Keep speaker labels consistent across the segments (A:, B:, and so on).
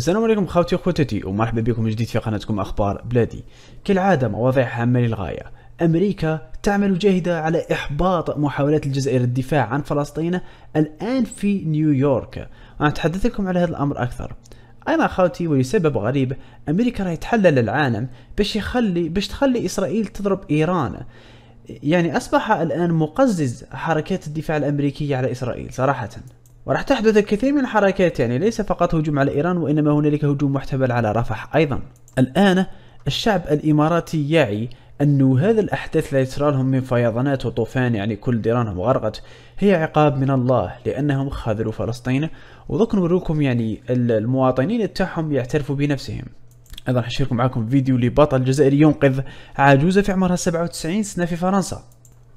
A: السلام عليكم خاوتي وخوتتي ومرحبا بكم من جديد في قناتكم اخبار بلادي كالعاده مواضيع هامه للغايه امريكا تعمل جاهده على احباط محاولات الجزائر الدفاع عن فلسطين الان في نيويورك انا اتحدث لكم على هذا الامر اكثر انا خاوتي ولسبب غريب امريكا راهي تحلل العالم باش يخلي باش تخلي اسرائيل تضرب ايران يعني اصبح الان مقزز حركات الدفاع الامريكيه على اسرائيل صراحه وراح تحدث الكثير من الحركات يعني ليس فقط هجوم على إيران وإنما هنالك هجوم محتمل على رفح أيضا الآن الشعب الإماراتي يعي أن هذا الأحداث لا يصير من فيضانات وطوفان يعني كل ديرانهم غرقت هي عقاب من الله لأنهم خذلوا فلسطين وذوك نوريكم يعني المواطنين تاعهم يعترفوا بنفسهم أيضا حشيركم معكم فيديو لبطل جزائري ينقذ عجوزة في عمرها 97 سنة في فرنسا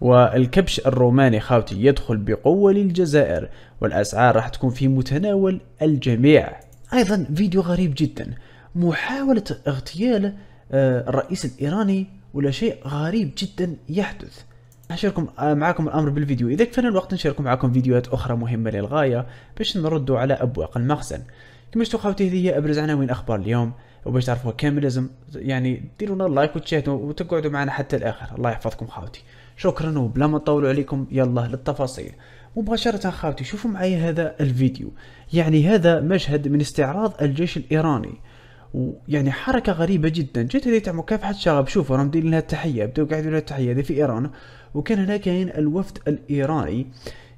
A: والكبش الروماني خاوتي يدخل بقوة للجزائر والأسعار راح تكون في متناول الجميع أيضا فيديو غريب جدا محاولة اغتيال آه، الرئيس الإيراني ولا شيء غريب جدا يحدث أشاركم آه، معكم الأمر بالفيديو إذا كان الوقت نشارك معكم فيديوهات أخرى مهمة للغاية باش نردوا على أبواق المخزن كما شفتوا خاوتي هذه هي أبرز عناوين أخبار اليوم وباش تعرفوها كامل لازم يعني ديرونا لايك وتشاهدوا وتقعدوا معنا حتى الآخر الله يحفظكم خاوتي شكرا وبلا ما نطولوا عليكم يلا للتفاصيل مباشرة خاوتي شوفوا معي هذا الفيديو يعني هذا مشهد من استعراض الجيش الإيراني ويعني حركة غريبة جدا جيت هذه تاع مكافحة الشغب شوفوا راهم لها التحية بداو قاعدين لها التحية هذه في إيران وكان هنا كاين الوفد الإيراني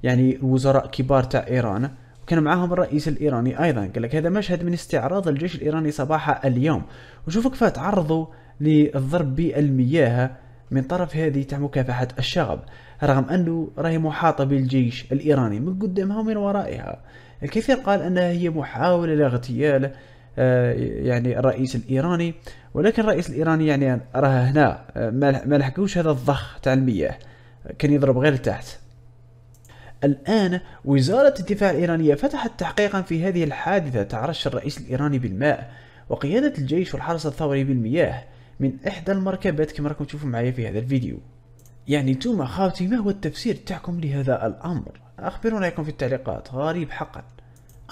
A: يعني وزراء كبار تاع إيران وكان معاهم الرئيس الايراني ايضا قال لك هذا مشهد من استعراض الجيش الايراني صباح اليوم وشوفوا كيف تعرضوا للضرب بالمياه من طرف هذه تاع مكافحة الشغب رغم أنه راهي محاطة بالجيش الإيراني من قدامها ومن ورائها الكثير قال أنها هي محاولة لاغتيال آه، يعني الرئيس الإيراني ولكن الرئيس الإيراني يعني راه هنا آه، ما لحقوش هذا الضخ تاع المياه كان يضرب غير لتحت الآن وزارة الدفاع الإيرانية فتحت تحقيقا في هذه الحادثة تعرش الرئيس الإيراني بالماء وقيادة الجيش والحرس الثوري بالمياه من احدى المركبات كما راكم تشوفوا معايا في هذا الفيديو يعني نتوما خاوتي ما هو التفسير تاعكم لهذا الامر اخبرونا رايكم في التعليقات غريب حقا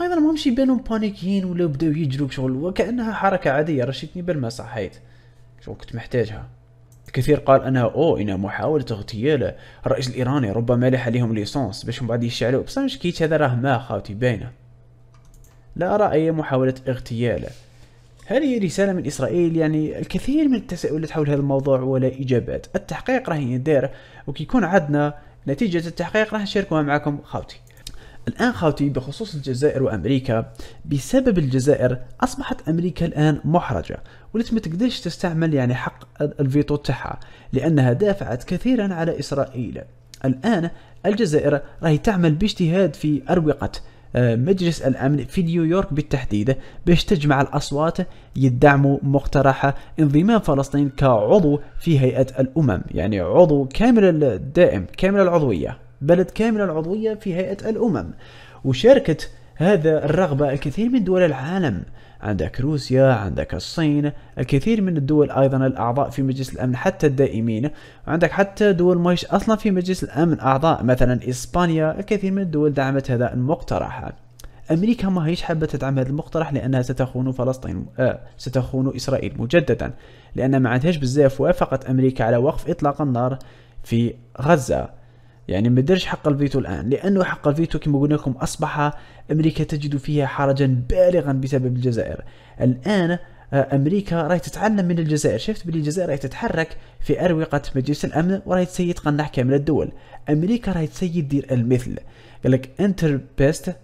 A: ايضا ما همشي بانهم بانيكيين ولا بداو يجروا شغل وكانها حركه عاديه رشيتني بالما صحيت شغل كنت محتاجها الكثير قال انها او ان محاوله اغتيال الرئيس الايراني ربما لاح عليهم ليسونس باش من بعد يشعلوا بصح مش كيت هذا راه ما خاوتي باينه لا ارى اي محاوله اغتيال هذه رسالة من إسرائيل يعني الكثير من التساؤلات حول هذا الموضوع ولا إجابات التحقيق راه يدار وكيكون عندنا نتيجة التحقيق راح نشاركها معكم خاوتي الآن خاوتي بخصوص الجزائر وأمريكا بسبب الجزائر أصبحت أمريكا الآن محرجة ولت ما تقدرش تستعمل يعني حق الفيتو تاعها لأنها دافعت كثيرا على إسرائيل الآن الجزائر راهي تعمل باجتهاد في أروقة آه، مجلس الأمن في نيويورك بالتحديد باش تجمع الأصوات يدعموا مقترح انضمام فلسطين كعضو في هيئة الأمم يعني عضو كامل الدائم كامل العضوية بلد كامل العضوية في هيئة الأمم وشاركت هذا الرغبة الكثير من دول العالم عندك روسيا عندك الصين الكثير من الدول أيضا الأعضاء في مجلس الأمن حتى الدائمين عندك حتى دول مايش أصلا في مجلس الأمن أعضاء مثلا إسبانيا الكثير من الدول دعمت هذا المقترح امريكا ما هيش حابه تدعم هذا المقترح لانها ستخون فلسطين آه ستخون اسرائيل مجددا لان ما عندهاش بزاف وافقت امريكا على وقف اطلاق النار في غزه يعني ما درش حق الفيتو الان لانه حق الفيتو كما قلنا لكم اصبح امريكا تجد فيها حرجا بالغا بسبب الجزائر الان آه، امريكا راهي تتعلم من الجزائر شفت بلي الجزائر راهي تتحرك في اروقه مجلس الامن وراهي تسيد قناع كامل الدول امريكا راهي تسيد دير المثل قال لك انتر بيست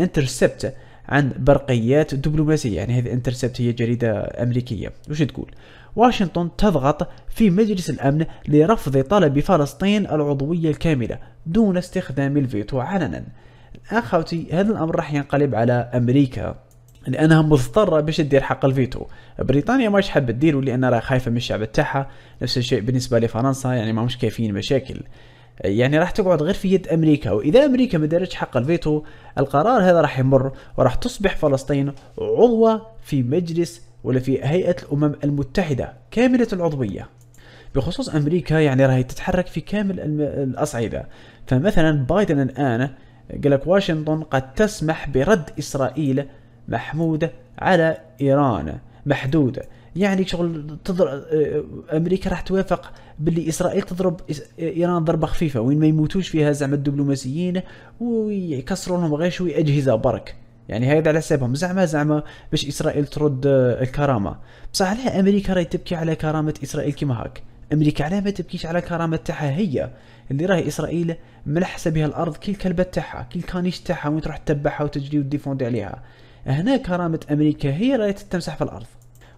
A: انترسبت عن برقيات دبلوماسيه يعني هذه انترسبت هي جريده امريكيه وش تقول واشنطن تضغط في مجلس الأمن لرفض طلب فلسطين العضوية الكاملة دون استخدام الفيتو علنا أخوتي هذا الأمر راح ينقلب على أمريكا لانها مضطره باش تدير حق الفيتو بريطانيا ماش حابه تديرو لان راه خايفه من الشعب تاعها نفس الشيء بالنسبه لفرنسا يعني ما مش كافيين مشاكل يعني راح تقعد غير في يد امريكا واذا امريكا ما دارتش حق الفيتو القرار هذا راح يمر وراح تصبح فلسطين عضوه في مجلس ولا في هيئة الأمم المتحدة كاملة العضوية بخصوص أمريكا يعني راهي تتحرك في كامل الأصعدة فمثلا بايدن الآن قال لك واشنطن قد تسمح برد إسرائيل محمودة على إيران محدودة يعني شغل تضرب امريكا راح توافق باللي اسرائيل تضرب ايران ضربه خفيفه وين ما يموتوش فيها زعما الدبلوماسيين ويكسروا لهم غير شوي اجهزه برك يعني هيدا على حسابهم زعما زعما باش اسرائيل ترد آه، الكرامه بصح علاه امريكا راهي تبكي على كرامه اسرائيل كيما هاك امريكا علاه ما تبكيش على كرامه تاعها هي اللي راهي اسرائيل ملحسه بها الارض كي الكلبه تاعها كي الكانيش تاعها وين تروح تتبعها وتجري وتديفوندي عليها هنا كرامه امريكا هي راهي تتمسح في الارض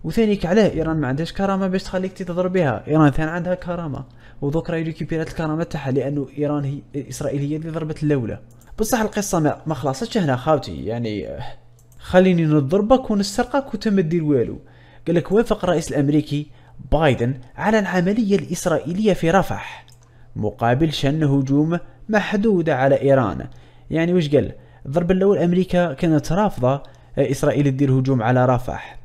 A: وثانيك علاه ايران ما عندهاش كرامه باش تخليك تضرب بها ايران ثان عندها كرامه ودوك راهي ريكوبيرات الكرامه تاعها لانه ايران هي اسرائيل هي اللي ضربت الاولى بصح القصه ما, ما خلصتش هنا خاوتي يعني خليني نضربك ونسرقك وتم الدير والو قال لك وافق الرئيس الامريكي بايدن على العمليه الاسرائيليه في رفح مقابل شن هجوم محدود على ايران يعني وش قال الضرب الاول امريكا كانت رافضه آه، اسرائيل تدير هجوم على رفح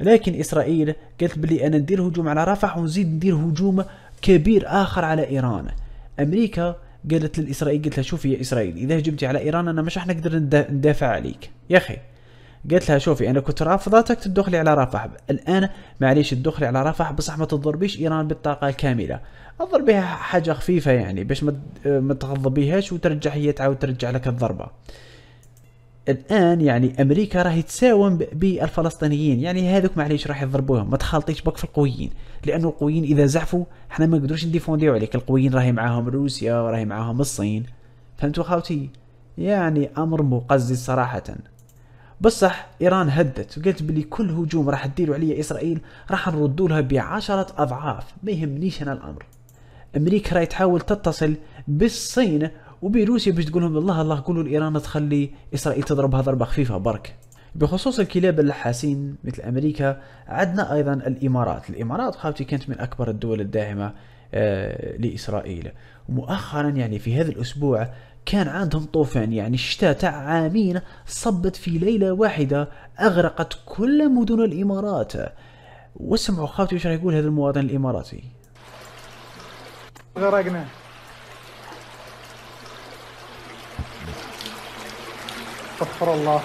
A: لكن اسرائيل قالت بلي انا ندير هجوم على رفح ونزيد ندير هجوم كبير اخر على ايران امريكا قالت للاسرائيل قلت لها شوفي يا اسرائيل اذا هجمتي على ايران انا مش راح نقدر ندافع عليك يا اخي قلت لها شوفي انا كنت رافضتك تدخلي على رفح الان معليش تدخلي على رفح بصح ما تضربيش ايران بالطاقه الكامله اضربيها حاجه خفيفه يعني باش ما تغضبيهاش وترجع هي تعاود ترجع لك الضربه الان يعني امريكا راهي تساوم بالفلسطينيين يعني هذوك معليش راح يضربوهم ما تخالطيش بك في القويين لانه القويين اذا زعفوا حنا ما نقدروش نديفونديو عليك القويين راهي معاهم روسيا وراهي معاهم الصين فهمتوا خاوتي يعني امر مقزز صراحه بصح ايران هدت وقالت بلي كل هجوم راح تديروا عليا اسرائيل راح نردوا لها بعشرة اضعاف ما يهمنيش انا الامر امريكا راهي تحاول تتصل بالصين وبروسيا باش تقول لهم الله الله قولوا لايران تخلي اسرائيل تضربها ضربه خفيفه برك بخصوص الكلاب اللحاسين مثل امريكا عندنا ايضا الامارات الامارات خاوتي كانت من اكبر الدول الداعمه آه، لاسرائيل مؤخرا يعني في هذا الاسبوع كان عندهم طوفان يعني الشتاء تاع عامين صبت في ليله واحده اغرقت كل مدن الامارات واسمعوا خاوتي واش راه يقول هذا المواطن الاماراتي غرقنا استغفر الله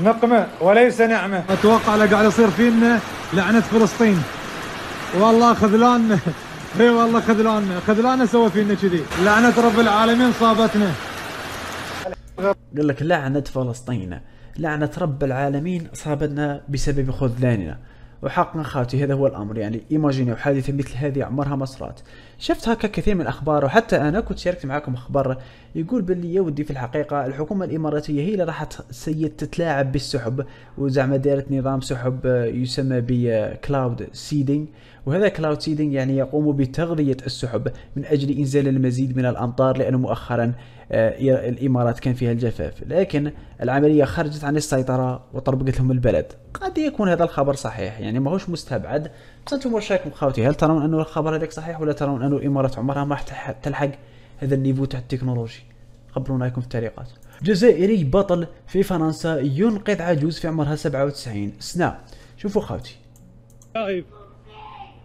A: نقمة وليس نعمة أتوقع اللي قاعد يصير فينا لعنة فلسطين والله خذلاننا اي والله خذلاننا خذلاننا سوى فينا كذي لعنة رب العالمين صابتنا يقول لك لعنة فلسطين لعنة رب العالمين صابتنا بسبب خذلاننا وحقا خاتي هذا هو الامر يعني ايماجينيو حادثه مثل هذه عمرها ما صرات شفت هكا كثير من الاخبار وحتى انا كنت شاركت معاكم اخبار يقول باللي يا ودي في الحقيقه الحكومه الاماراتيه هي اللي راح سيد تتلاعب بالسحب وزعما دارت نظام سحب يسمى بكلاود سيدينج وهذا كلاود سيدينج يعني يقوم بتغذيه السحب من اجل انزال المزيد من الامطار لانه مؤخرا آه، الامارات كان فيها الجفاف لكن العمليه خرجت عن السيطره وطربقت لهم البلد قد يكون هذا الخبر صحيح يعني ماهوش مستبعد بس انتم واش رايكم خاوتي هل ترون انه الخبر هذاك صحيح ولا ترون انه الامارات عمرها ما راح تلحق هذا النيفو تاع التكنولوجي خبرونا لكم في التعليقات جزائري بطل في فرنسا ينقذ عجوز في عمرها 97 سنه شوفوا خاوتي جاريف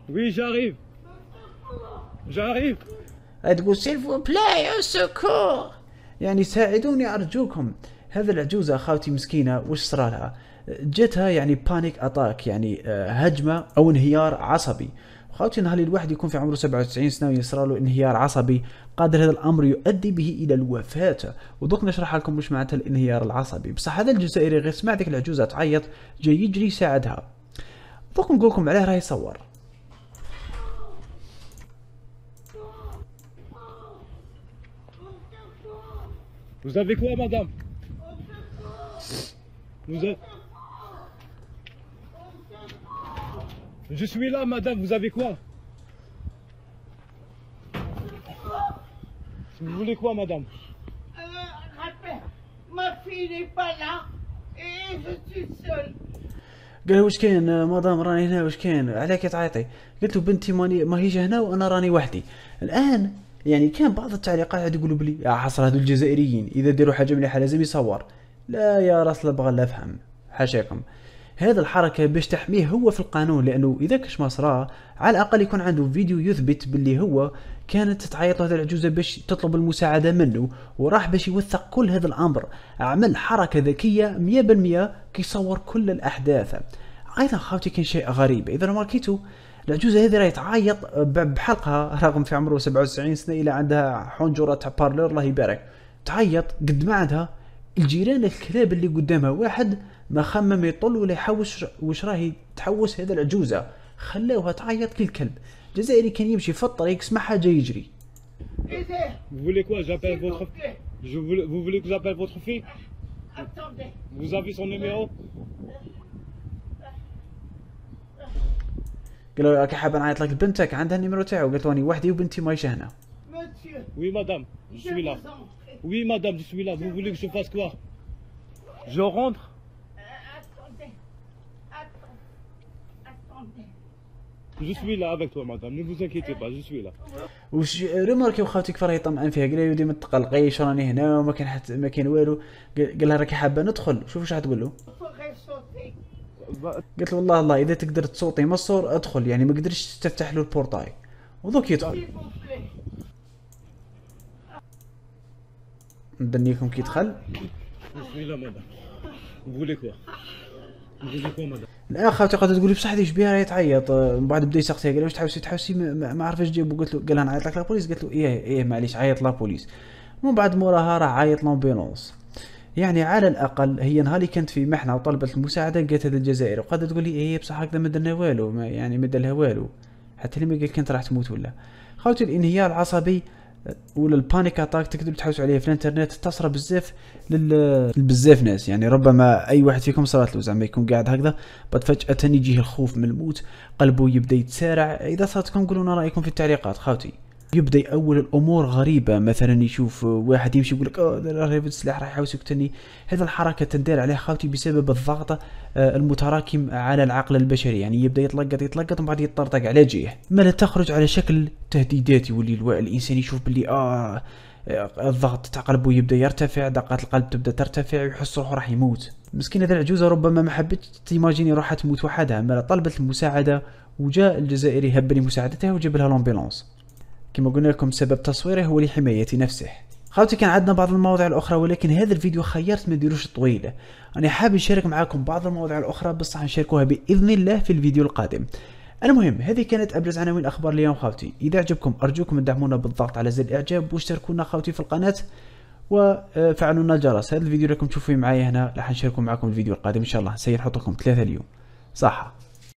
A: وي جاريف جاريف تقول سيلفو بلاي او سكور يعني ساعدوني ارجوكم هذا العجوزه خاوتي مسكينه وش صار لها جتها يعني بانيك اتاك يعني آه، هجمه او انهيار عصبي خاوتي نهار الواحد يكون في عمره 97 سنه ويصرى له انهيار عصبي قادر هذا الامر يؤدي به الى الوفاه ودوك نشرح لكم واش معناتها الانهيار العصبي بصح هذا الجزائري غير سمع ديك العجوزه تعيط جاي يجري يساعدها دوك نقول لكم علاه راه يصور Vous avez quoi, madame Vous avez... Je suis là, madame, vous avez quoi Vous voulez quoi, madame euh, rappel, ma fille n'est pas là et je suis seule. قال واش كاين مدام راني هنا واش كاين علاه كتعيطي قلت له بنتي ماني ماهيش هنا وانا راني وحدي الان يعني كان بعض التعليقات عاد يقولوا بلي يا آه، حصر هذو الجزائريين اذا داروا حاجه مليحه لازم يصور لا يا راس البغل لا افهم حاشاكم هذا الحركه باش تحميه هو في القانون لانه اذا كش ما صرا على الاقل يكون عنده فيديو يثبت باللي هو كانت تعيط هذه العجوزه باش تطلب المساعده منه وراح باش يوثق كل هذا الامر عمل حركه ذكيه 100% كيصور كل الاحداث ايضا خاوتي كان شيء غريب اذا ماركيتو العجوز هذه راه يتعيط بحلقها رغم في عمره 97 سنه الى عندها حنجره تاع بارلور الله يبارك تعيط قد ما عندها الجيران الكلاب اللي قدامها واحد ما خمم يطل ولا يحوش واش راهي تحوس هذا العجوزه خلاوها تعيط كالكلب الجزائري كان يمشي في الطريق سمعها جاي يجري Vous voulez quoi J'appelle votre. Je voulais... Vous voulez que j'appelle votre fille Attendez. Vous avez son numéro قالوا لي حاب نعيط لك لبنتك عندها النيميرو تاعو قالت له وحدي وبنتي ماهيش هنا وي مدام جو لا وي مدام جو لا فو فولي جو فاس كوا جو روندر جو سوي لا افيك توا مدام ne فوز انكيتي با جو سوي لا وش ريماركي وخاوتك فراه يطمعن فيها قال لها ودي ما تقلقيش راني هنا وما كان حت... ما كاين والو قال لها راكي حابه ندخل شوف واش راح تقول له قلت له والله الله اذا تقدر تصوتي من ادخل يعني ما قدرتش تفتح له البورتاي وذوك يدخل ندنيكم كي يدخل الاخ خاوتي قعدت تقول لي بصح ايش بها يتعيط من بعد بدا يسقسيها قال واش تحوسي تحوسي ما عرفش جيبو قلت له قال نعيط لك لابوليس قالت له ايه ايه معليش عيط لابوليس من بعد موراها راه عيط لومبيلونس يعني على الاقل هي نهار اللي كانت في محنه وطلبت المساعده لقات هذا الجزائر وقد تقول لي ايه بصح هكذا ما درنا والو ما يعني ما دارلها والو حتى لما قال كانت راح تموت ولا خاوتي الانهيار العصبي آه، ولا البانيك اتاك تقدر تحوسوا عليه في الانترنت تصرى بزاف لبزاف ناس يعني ربما اي واحد فيكم صارت له زعما يكون قاعد هكذا بعد فجاه يجيه الخوف من الموت قلبه يبدا يتسارع اذا صارتكم قولوا لنا رايكم في التعليقات خاوتي يبدا يأول الامور غريبه مثلا يشوف واحد يمشي يقول لك راه السلاح راح يحاول يقتلني هذا الحركه تندير عليه خاوتي بسبب الضغط آه، المتراكم على العقل البشري يعني يبدا يتلقط يتلقط ومن بعد يطرطق على جهه ما تخرج على شكل تهديدات يولي الانسان يشوف باللي آه،, اه الضغط تاع قلبه يبدا يرتفع دقات القلب تبدا ترتفع ويحس روحه راح يموت مسكينه هذه العجوزه ربما ما حبتش تيماجيني روحها تموت وحدها مالا طلبت المساعده وجاء الجزائري هبني مساعدتها وجاب لها لومبيلونس كما قلنا لكم سبب تصويره هو لحماية نفسه خاوتي كان عندنا بعض المواضيع الاخرى ولكن هذا الفيديو خيرت ما نديروش طويل انا حاب نشارك معكم بعض المواضيع الاخرى بصح نشاركوها باذن الله في الفيديو القادم المهم هذه كانت ابرز عناوين اخبار اليوم خاوتي اذا عجبكم ارجوكم تدعمونا بالضغط على زر الاعجاب واشتركونا خاوتي في القناه وفعلوا لنا الجرس هذا الفيديو راكم تشوفوه معايا هنا راح نشاركه معكم الفيديو القادم ان شاء الله سينحط لكم ثلاثه اليوم صحه